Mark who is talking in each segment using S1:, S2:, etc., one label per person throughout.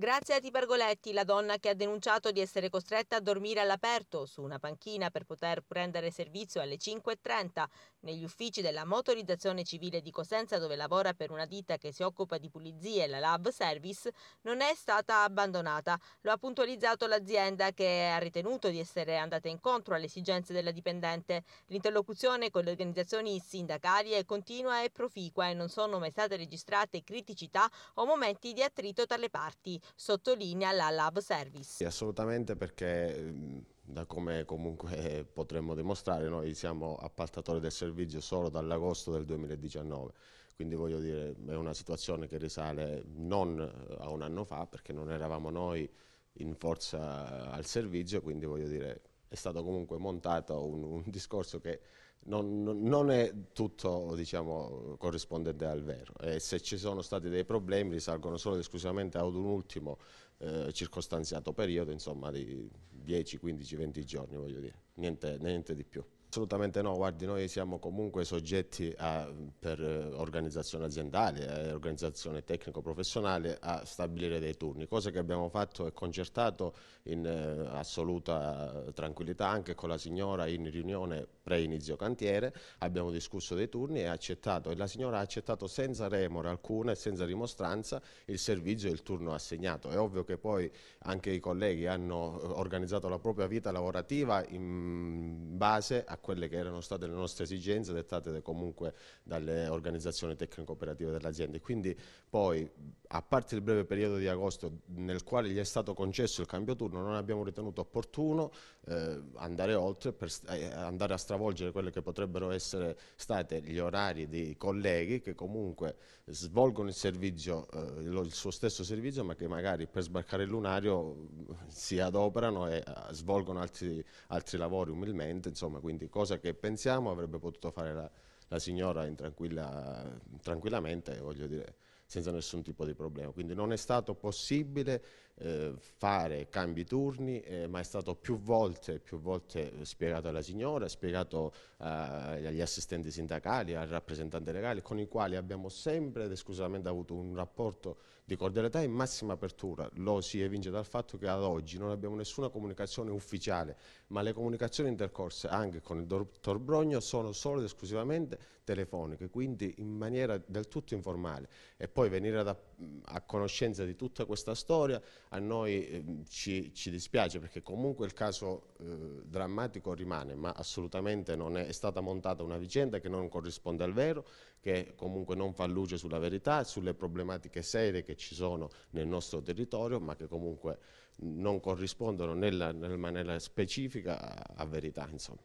S1: Grazie a Tibergoletti, la donna che ha denunciato di essere costretta a dormire all'aperto su una panchina per poter prendere servizio alle 5.30 negli uffici della motorizzazione civile di Cosenza, dove lavora per una ditta che si occupa di pulizie, la Lab Service, non è stata abbandonata. Lo ha puntualizzato l'azienda che ha ritenuto di essere andata incontro alle esigenze della dipendente. L'interlocuzione con le organizzazioni sindacali è continua e proficua e non sono mai state registrate criticità o momenti di attrito tra le parti, sottolinea la Lab Service.
S2: Assolutamente perché ehm, da come comunque potremmo dimostrare, noi siamo appaltatori del servizio solo dall'agosto del 2019. Quindi voglio dire, è una situazione che risale non eh, a un anno fa, perché non eravamo noi in forza eh, al servizio, quindi voglio dire, è stato comunque montato un, un discorso che non, non, è tutto diciamo, corrispondente al vero. E se ci sono stati dei problemi risalgono solo ed esclusivamente ad un ultimo eh, circostanziato periodo, insomma di 10, 15, 20 giorni, voglio dire, niente, niente di più. Assolutamente no, guardi, noi siamo comunque soggetti a, per eh, organizzazione aziendale, eh, organizzazione tecnico-professionale a stabilire dei turni, cosa che abbiamo fatto e concertato in eh, assoluta tranquillità anche con la signora in riunione pre-inizio cantiere, abbiamo discusso dei turni e, accettato, e la signora ha accettato senza remora alcuna e senza rimostranza il servizio e il turno assegnato. È ovvio che poi anche i colleghi hanno organizzato la propria vita lavorativa in base a quelle che erano state le nostre esigenze dettate comunque dalle organizzazioni tecnico-operative dell'azienda. Quindi poi, a parte il breve periodo di agosto nel quale gli è stato concesso il cambio turno, non abbiamo ritenuto opportuno eh, andare oltre, per eh, andare a stravolgere quelli che potrebbero essere stati gli orari dei colleghi che comunque svolgono il servizio, eh, lo, il suo stesso servizio, ma che magari per sbarcare il lunario mm, si adoperano e eh, svolgono altri, altri lavori umilmente, insomma, quindi cosa che pensiamo avrebbe potuto fare la, la signora tranquilla, tranquillamente, voglio dire, senza nessun tipo di problema. Quindi non è stato possibile eh, fare cambi turni, eh, ma è stato più volte, più volte spiegato alla signora, spiegato eh, agli assistenti sindacali, al rappresentante legale, con i quali abbiamo sempre ed esclusivamente avuto un rapporto di cordialità in massima apertura. Lo si evince dal fatto che ad oggi non abbiamo nessuna comunicazione ufficiale, ma le comunicazioni intercorse anche con il dottor Brogno sono solo ed esclusivamente telefoniche, quindi in maniera del tutto informale. E poi venire ad, a conoscenza di tutta questa storia a noi eh, ci, ci, dispiace perché comunque il caso eh, drammatico rimane, ma assolutamente non è, è stata montata una vicenda che non corrisponde al vero, che comunque non fa luce sulla verità, sulle problematiche serie che ci sono nel nostro territorio ma che comunque non corrispondono nella, nella maniera specifica a, a verità. Insomma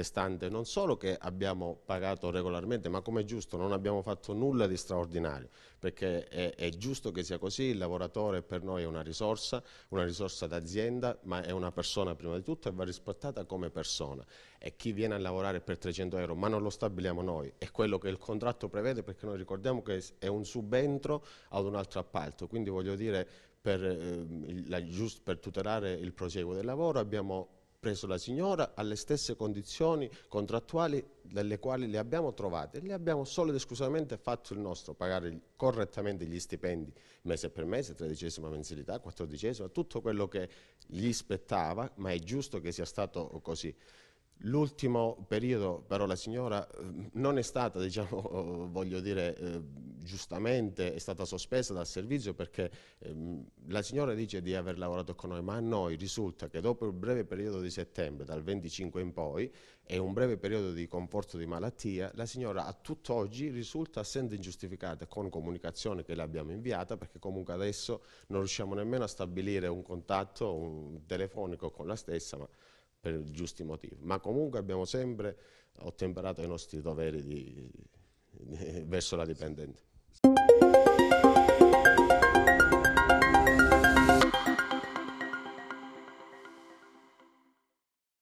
S2: attestante non solo che abbiamo pagato regolarmente, ma come è giusto, non abbiamo fatto nulla di straordinario, perché è, è giusto che sia così, il lavoratore per noi è una risorsa, una risorsa d'azienda, ma è una persona prima di tutto e va rispettata come persona. E chi viene a lavorare per 300 euro, ma non lo stabiliamo noi, è quello che il contratto prevede, perché noi ricordiamo che è un subentro ad un altro appalto, quindi voglio dire... Per, eh, la, per tutelare il proseguo del lavoro abbiamo preso la signora alle stesse condizioni contrattuali delle quali le abbiamo trovate. Le abbiamo solo ed esclusivamente fatto il nostro, pagare correttamente gli stipendi mese per mese, tredicesima mensilità, quattordicesima, tutto quello che gli spettava, ma è giusto che sia stato così. L'ultimo periodo però la signora eh, non è stata, diciamo, voglio dire, eh, giustamente è stata sospesa dal servizio perché ehm, la signora dice di aver lavorato con noi, ma a noi risulta che dopo il breve periodo di settembre, dal 25 in poi, e un breve periodo di conforto di malattia, la signora a tutt'oggi risulta assente ingiustificata con comunicazione che le abbiamo inviata perché comunque adesso non riusciamo nemmeno a stabilire un contatto un telefonico con la stessa, ma per i giusti motivi, ma comunque abbiamo sempre ottemperato i nostri doveri di, di, verso la dipendente.